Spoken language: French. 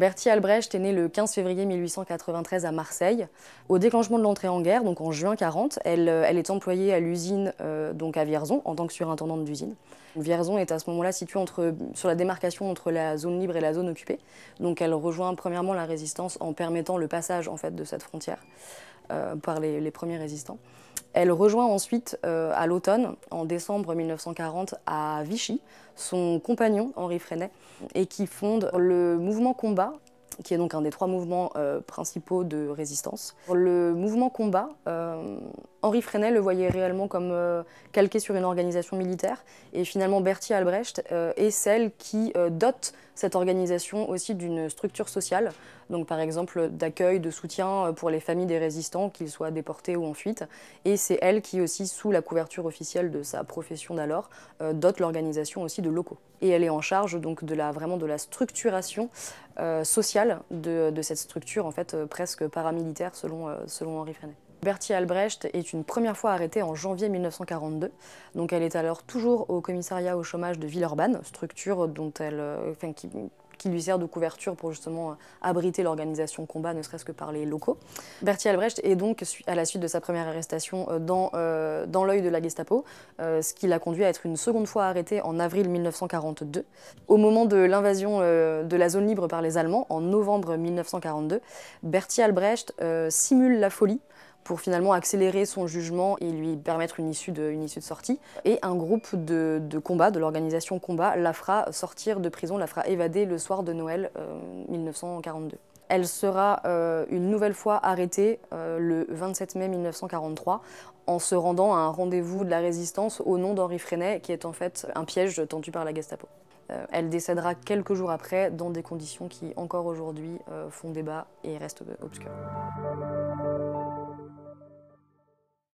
Bertie Albrecht est née le 15 février 1893 à Marseille. Au déclenchement de l'entrée en guerre, donc en juin 40, euh, elle, est employée à l'usine euh, donc à Vierzon en tant que surintendante d'usine. Vierzon est à ce moment-là située sur la démarcation entre la zone libre et la zone occupée. Donc elle rejoint premièrement la résistance en permettant le passage en fait de cette frontière euh, par les premiers résistants. Elle rejoint ensuite euh, à l'automne, en décembre 1940, à Vichy, son compagnon Henri Freinet, et qui fonde le mouvement Combat, qui est donc un des trois mouvements euh, principaux de résistance. Le mouvement combat, euh, Henri Fresnel le voyait réellement comme euh, calqué sur une organisation militaire, et finalement Bertie Albrecht est celle qui dote cette organisation aussi d'une structure sociale, donc par exemple d'accueil, de soutien pour les familles des résistants, qu'ils soient déportés ou en fuite, et c'est elle qui aussi, sous la couverture officielle de sa profession d'alors, dote l'organisation aussi de locaux. Et elle est en charge donc de la, vraiment de la structuration euh, sociale de, cette structure, en fait euh, presque paramilitaire selon, euh, selon Henri Freinet. Bertie Albrecht est une première fois arrêtée en janvier 1942. Donc elle est alors toujours au commissariat au chômage de Villeurbanne, structure dont elle, enfin, qui, qui lui sert de couverture pour justement euh, abriter l'organisation combat, ne serait-ce que par les locaux. Bertie Albrecht est donc, à la suite de sa première arrestation, euh, dans, euh, dans l'œil de la Gestapo, ce qui l'a conduit à être une seconde fois arrêté en avril 1942. Au moment de l'invasion de la zone libre par les Allemands, en novembre 1942, Bertie Albrecht simule la folie pour finalement accélérer son jugement et lui permettre une issue de, issue de sortie. Et un groupe de, de combat, de l'organisation Combat, la fera sortir de prison, la fera évader le soir de Noël 1942. Euh, elle sera euh, une nouvelle fois arrêtée euh, le 27 mai 1943 en se rendant à un rendez-vous de la résistance au nom d'Henri Freinet, qui est en fait un piège tendu par la Gestapo. elle décédera quelques jours après dans des conditions qui encore aujourd'hui font débat et restent obscures.